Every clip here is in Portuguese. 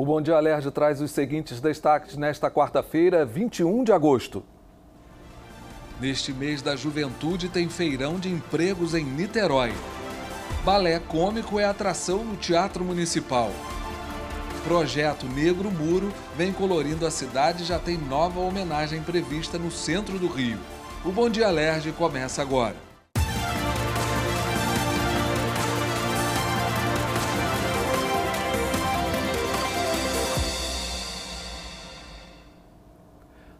O Bom Dia Alerj traz os seguintes destaques nesta quarta-feira, 21 de agosto. Neste mês da juventude tem feirão de empregos em Niterói. Balé cômico é atração no Teatro Municipal. Projeto Negro Muro vem colorindo a cidade e já tem nova homenagem prevista no centro do Rio. O Bom Dia Alerj começa agora.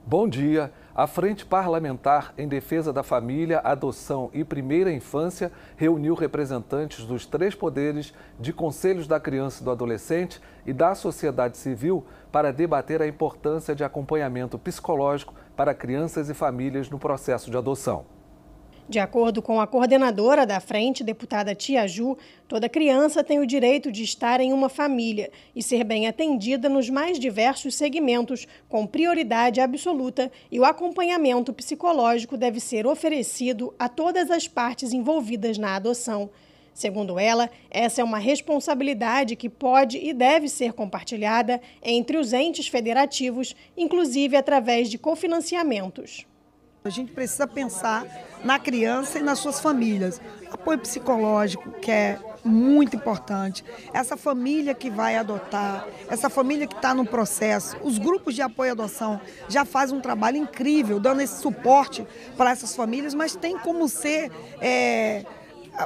Bom dia. A Frente Parlamentar em Defesa da Família, Adoção e Primeira Infância reuniu representantes dos três poderes de Conselhos da Criança e do Adolescente e da sociedade civil para debater a importância de acompanhamento psicológico para crianças e famílias no processo de adoção. De acordo com a coordenadora da frente, deputada Tia Ju, toda criança tem o direito de estar em uma família e ser bem atendida nos mais diversos segmentos, com prioridade absoluta, e o acompanhamento psicológico deve ser oferecido a todas as partes envolvidas na adoção. Segundo ela, essa é uma responsabilidade que pode e deve ser compartilhada entre os entes federativos, inclusive através de cofinanciamentos. A gente precisa pensar na criança e nas suas famílias. Apoio psicológico, que é muito importante. Essa família que vai adotar, essa família que está no processo, os grupos de apoio à adoção já fazem um trabalho incrível, dando esse suporte para essas famílias, mas tem como ser é,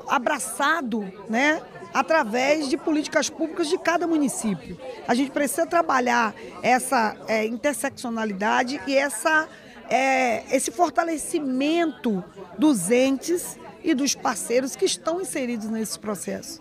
abraçado, né? através de políticas públicas de cada município. A gente precisa trabalhar essa é, interseccionalidade e essa é, esse fortalecimento dos entes e dos parceiros que estão inseridos nesse processo.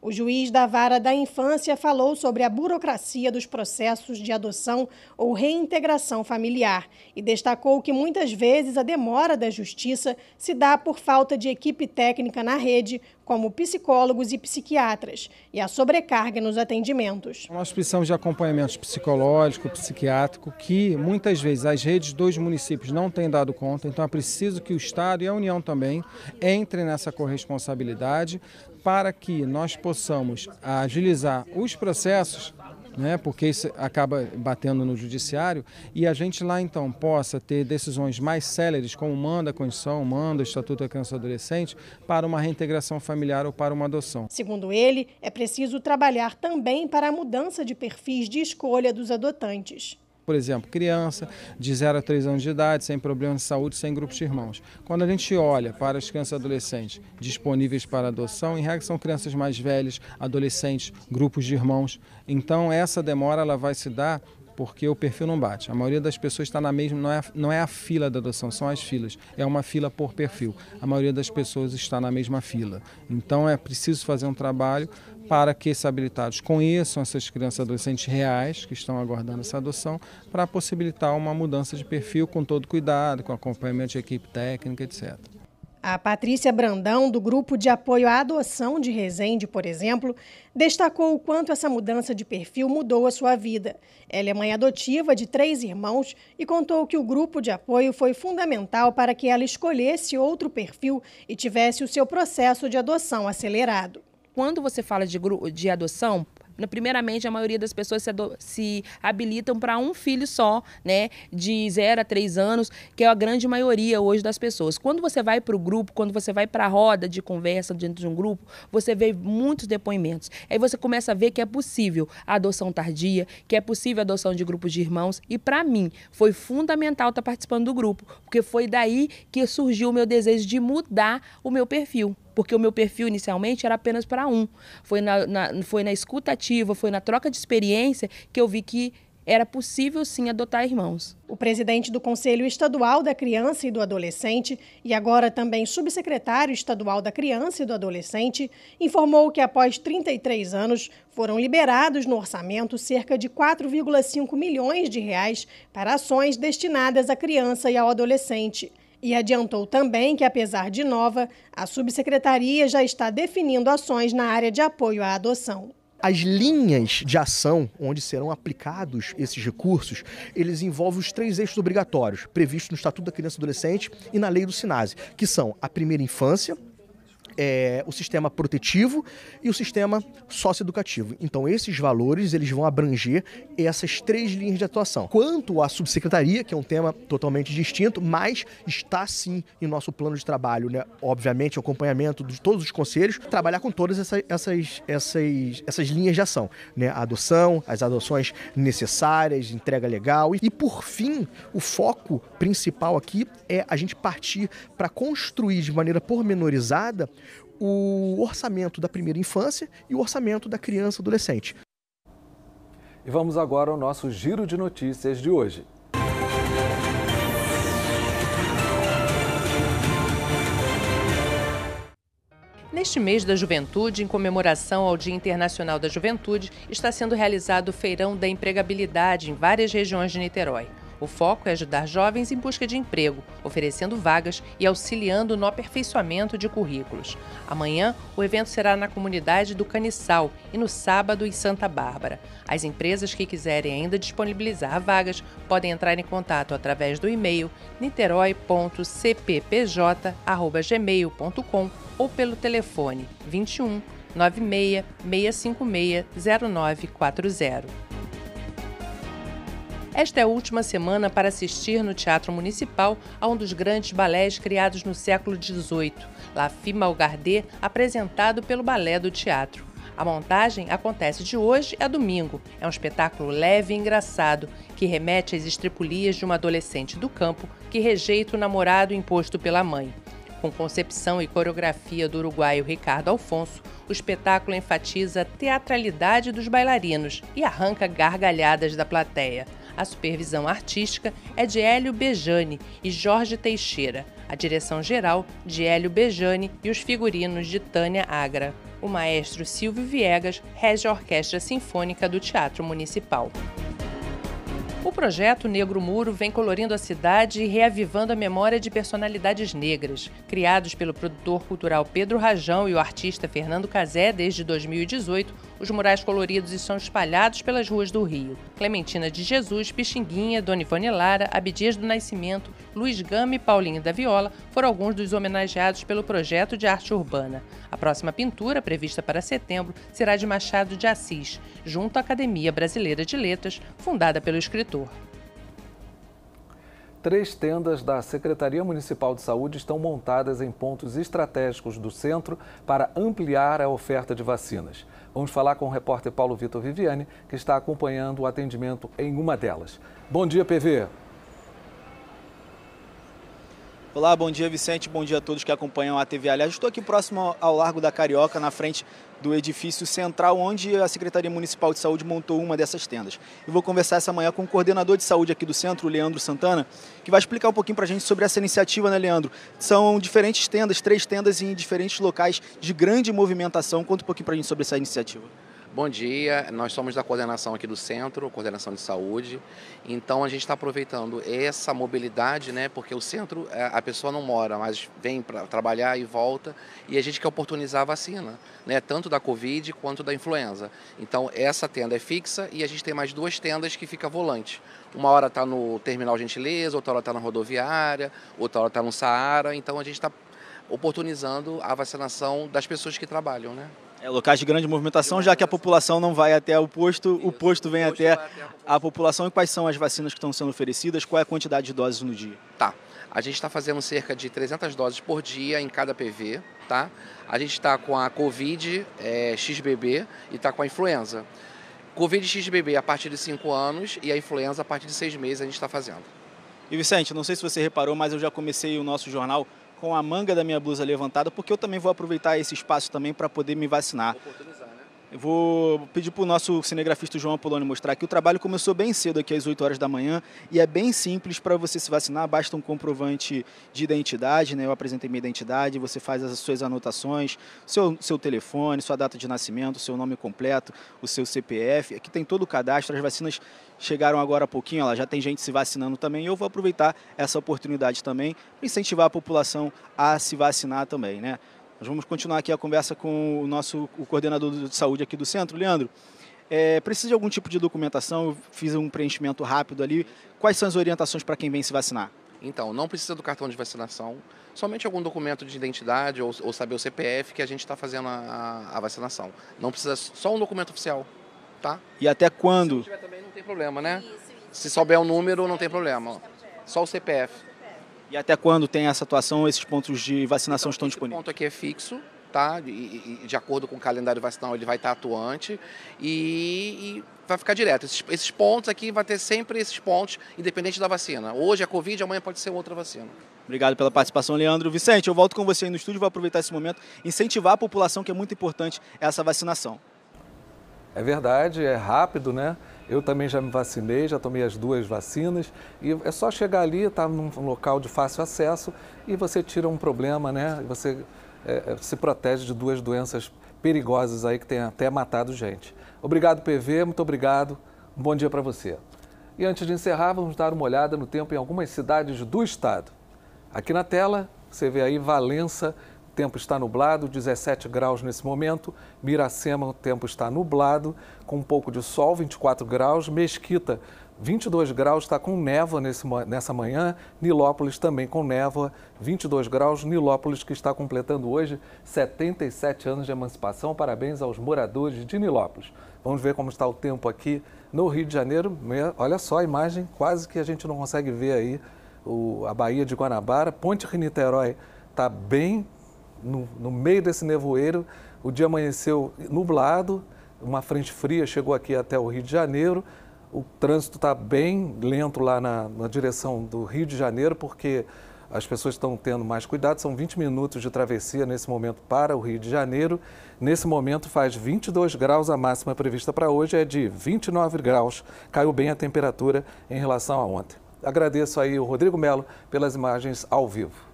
O juiz da vara da infância falou sobre a burocracia dos processos de adoção ou reintegração familiar e destacou que muitas vezes a demora da justiça se dá por falta de equipe técnica na rede, como psicólogos e psiquiatras, e a sobrecarga nos atendimentos. É nós precisamos de acompanhamento psicológico, psiquiátrico, que muitas vezes as redes dos municípios não têm dado conta, então é preciso que o Estado e a União também entrem nessa corresponsabilidade para que nós possamos agilizar os processos né, porque isso acaba batendo no judiciário, e a gente lá então possa ter decisões mais céleres, como manda a condição manda o Estatuto da Criança e Adolescente, para uma reintegração familiar ou para uma adoção. Segundo ele, é preciso trabalhar também para a mudança de perfis de escolha dos adotantes por exemplo, criança de 0 a 3 anos de idade, sem problemas de saúde, sem grupos de irmãos. Quando a gente olha para as crianças e adolescentes disponíveis para adoção, em regra são crianças mais velhas, adolescentes, grupos de irmãos. Então essa demora ela vai se dar porque o perfil não bate. A maioria das pessoas está na mesma, não é, não é a fila da adoção, são as filas. É uma fila por perfil. A maioria das pessoas está na mesma fila. Então é preciso fazer um trabalho para que esses habilitados conheçam essas crianças adolescentes reais que estão aguardando essa adoção, para possibilitar uma mudança de perfil com todo cuidado, com acompanhamento de equipe técnica, etc. A Patrícia Brandão, do Grupo de Apoio à Adoção de Resende, por exemplo, destacou o quanto essa mudança de perfil mudou a sua vida. Ela é mãe adotiva de três irmãos e contou que o grupo de apoio foi fundamental para que ela escolhesse outro perfil e tivesse o seu processo de adoção acelerado quando você fala de, de adoção, primeiramente, a maioria das pessoas se, se habilitam para um filho só, né? De 0 a 3 anos, que é a grande maioria hoje das pessoas. Quando você vai para o grupo, quando você vai para a roda de conversa dentro de um grupo, você vê muitos depoimentos. Aí você começa a ver que é possível a adoção tardia, que é possível a adoção de grupos de irmãos. E para mim, foi fundamental estar tá participando do grupo, porque foi daí que surgiu o meu desejo de mudar o meu perfil porque o meu perfil inicialmente era apenas para um. Foi na, na, foi na escuta ativa, foi na troca de experiência que eu vi que era possível sim adotar irmãos. O presidente do Conselho Estadual da Criança e do Adolescente e agora também subsecretário estadual da Criança e do Adolescente informou que após 33 anos foram liberados no orçamento cerca de 4,5 milhões de reais para ações destinadas à criança e ao adolescente. E adiantou também que, apesar de nova, a subsecretaria já está definindo ações na área de apoio à adoção as linhas de ação onde serão aplicados esses recursos, eles envolvem os três eixos obrigatórios previstos no Estatuto da Criança e Adolescente e na Lei do SINASE, que são a primeira infância, é, o sistema protetivo e o sistema socioeducativo. Então, esses valores eles vão abranger essas três linhas de atuação. Quanto à subsecretaria, que é um tema totalmente distinto, mas está sim em nosso plano de trabalho, né? obviamente, acompanhamento de todos os conselhos, trabalhar com todas essa, essas, essas, essas linhas de ação. Né? A adoção, as adoções necessárias, entrega legal. e por fim, o foco principal aqui é a gente partir para construir de maneira pormenorizada o orçamento da primeira infância e o orçamento da criança e adolescente. E vamos agora ao nosso giro de notícias de hoje. Neste mês da juventude, em comemoração ao Dia Internacional da Juventude, está sendo realizado o Feirão da Empregabilidade em várias regiões de Niterói. O foco é ajudar jovens em busca de emprego, oferecendo vagas e auxiliando no aperfeiçoamento de currículos. Amanhã, o evento será na comunidade do Caniçal e no sábado em Santa Bárbara. As empresas que quiserem ainda disponibilizar vagas podem entrar em contato através do e-mail niterói.cppj@gmail.com ou pelo telefone 21 96 656 0940. Esta é a última semana para assistir no Teatro Municipal a um dos grandes balés criados no século XVIII, La Fille Malgardée, apresentado pelo Balé do Teatro. A montagem acontece de hoje a domingo. É um espetáculo leve e engraçado que remete às estripulias de uma adolescente do campo que rejeita o namorado imposto pela mãe. Com concepção e coreografia do uruguaio Ricardo Alfonso, o espetáculo enfatiza a teatralidade dos bailarinos e arranca gargalhadas da plateia. A supervisão artística é de Hélio Bejani e Jorge Teixeira, a direção geral de Hélio Bejani e os figurinos de Tânia Agra. O maestro Silvio Viegas rege a Orquestra Sinfônica do Teatro Municipal. O projeto Negro Muro vem colorindo a cidade e reavivando a memória de personalidades negras. Criados pelo produtor cultural Pedro Rajão e o artista Fernando Cazé desde 2018, os murais coloridos estão espalhados pelas ruas do Rio. Clementina de Jesus, Pixinguinha, Dona Ivone Lara, Abdias do Nascimento, Luiz Gama e Paulinho da Viola foram alguns dos homenageados pelo projeto de arte urbana. A próxima pintura, prevista para setembro, será de Machado de Assis, junto à Academia Brasileira de Letras, fundada pelo escritor. Três tendas da Secretaria Municipal de Saúde estão montadas em pontos estratégicos do centro para ampliar a oferta de vacinas. Vamos falar com o repórter Paulo Vitor Viviane, que está acompanhando o atendimento em uma delas. Bom dia, PV. Olá, bom dia Vicente, bom dia a todos que acompanham a TV Aliás. Estou aqui próximo ao Largo da Carioca, na frente do edifício central, onde a Secretaria Municipal de Saúde montou uma dessas tendas. E vou conversar essa manhã com o coordenador de saúde aqui do centro, Leandro Santana, que vai explicar um pouquinho para a gente sobre essa iniciativa, né, Leandro? São diferentes tendas, três tendas em diferentes locais de grande movimentação. Conta um pouquinho para a gente sobre essa iniciativa. Bom dia, nós somos da coordenação aqui do centro, coordenação de saúde, então a gente está aproveitando essa mobilidade, né? Porque o centro, é, a pessoa não mora, mas vem para trabalhar e volta, e a gente quer oportunizar a vacina, né? Tanto da Covid quanto da influenza. Então essa tenda é fixa e a gente tem mais duas tendas que fica volante. Uma hora está no Terminal Gentileza, outra hora está na rodoviária, outra hora está no Saara, então a gente está oportunizando a vacinação das pessoas que trabalham, né? É, locais de grande movimentação, já que a população não vai até o posto, o posto vem até, a, a população. E quais são as vacinas que estão sendo oferecidas? Qual é a quantidade de doses no dia? Tá. A gente está fazendo cerca de 300 doses por dia em cada PV, tá? A gente está com a Covid é, XBB e está com a influenza. Covid XBB a partir de 5 anos e a influenza a partir de 6 meses a gente está fazendo. E Vicente, não sei se você reparou, mas eu já comecei o nosso jornal com a manga da minha blusa levantada, porque eu também vou aproveitar esse espaço também para poder me vacinar. Eu vou pedir para o nosso cinegrafista João Apolônio mostrar que o trabalho começou bem cedo, aqui às 8 horas da manhã, e é bem simples para você se vacinar, basta um comprovante de identidade, né? eu apresentei minha identidade, você faz as suas anotações, seu, seu telefone, sua data de nascimento, seu nome completo, o seu CPF, aqui tem todo o cadastro, as vacinas chegaram agora há pouquinho, já tem gente se vacinando também, e eu vou aproveitar essa oportunidade também para incentivar a população a se vacinar também. Né? Nós vamos continuar aqui a conversa com o nosso o coordenador de saúde aqui do centro, Leandro. É, precisa de algum tipo de documentação? Eu fiz um preenchimento rápido ali. Quais são as orientações para quem vem se vacinar? Então, não precisa do cartão de vacinação, somente algum documento de identidade ou, ou saber o CPF que a gente está fazendo a, a, vacinação. Não precisa só um documento oficial, tá? E até quando? Se tiver também não tem problema, né? Isso, isso. Se souber o número, não tem problema. Só o CPF. E até quando tem essa atuação, esses pontos de vacinação então, estão disponíveis? O ponto aqui é fixo, tá? E, e, de acordo com o calendário vacinal, ele vai estar atuante e, e vai ficar direto. Esses, esses, pontos aqui vai ter sempre esses pontos, independente da vacina. Hoje é Covid, amanhã pode ser outra vacina. Obrigado pela participação, Leandro. Vicente, eu volto com você aí no estúdio, vou aproveitar esse momento, incentivar a população, que é muito importante essa vacinação. É verdade, é rápido, né? Eu também já me vacinei, já tomei as duas vacinas e é só chegar ali, estar tá num local de fácil acesso e você tira um problema, né? Você é, é, se protege de duas doenças perigosas aí que têm até matado gente. Obrigado, PV, muito obrigado. Um bom dia para você. E antes de encerrar, vamos dar uma olhada no tempo em algumas cidades do estado. Aqui na tela, você vê aí Valença, tempo está nublado, 17 graus nesse momento. Miracema, o tempo está nublado, com um pouco de sol, 24 graus. Mesquita, 22 graus, está com névoa nesse, nessa manhã. Nilópolis também com névoa, 22 graus. Nilópolis, que está completando hoje 77 anos de emancipação. Parabéns aos moradores de Nilópolis. Vamos ver como está o tempo aqui no Rio de Janeiro. Olha só a imagem, quase que a gente não consegue ver aí o, a Baía de Guanabara. Ponte Rio Niterói está bem no, no meio desse nevoeiro, o dia amanheceu nublado, uma frente fria chegou aqui até o Rio de Janeiro. O trânsito está bem lento lá na, na, direção do Rio de Janeiro, porque as pessoas estão tendo mais cuidado. São 20 minutos de travessia nesse momento para o Rio de Janeiro. Nesse momento faz 22 graus, a máxima prevista para hoje é de 29 graus. Caiu bem a temperatura em relação a ontem. Agradeço aí o Rodrigo Melo pelas imagens ao vivo.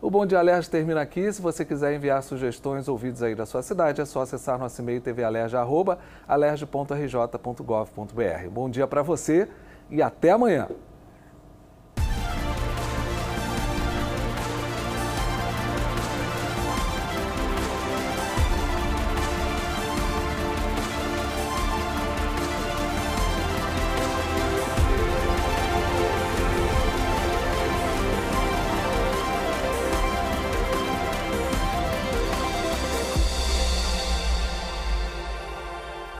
O Bom Dia Alerj termina aqui. Se você quiser enviar sugestões ou vídeos aí da sua cidade, é só acessar nosso e-mail tvalerj.alerj.rj.gov.br. Bom dia para você e até amanhã!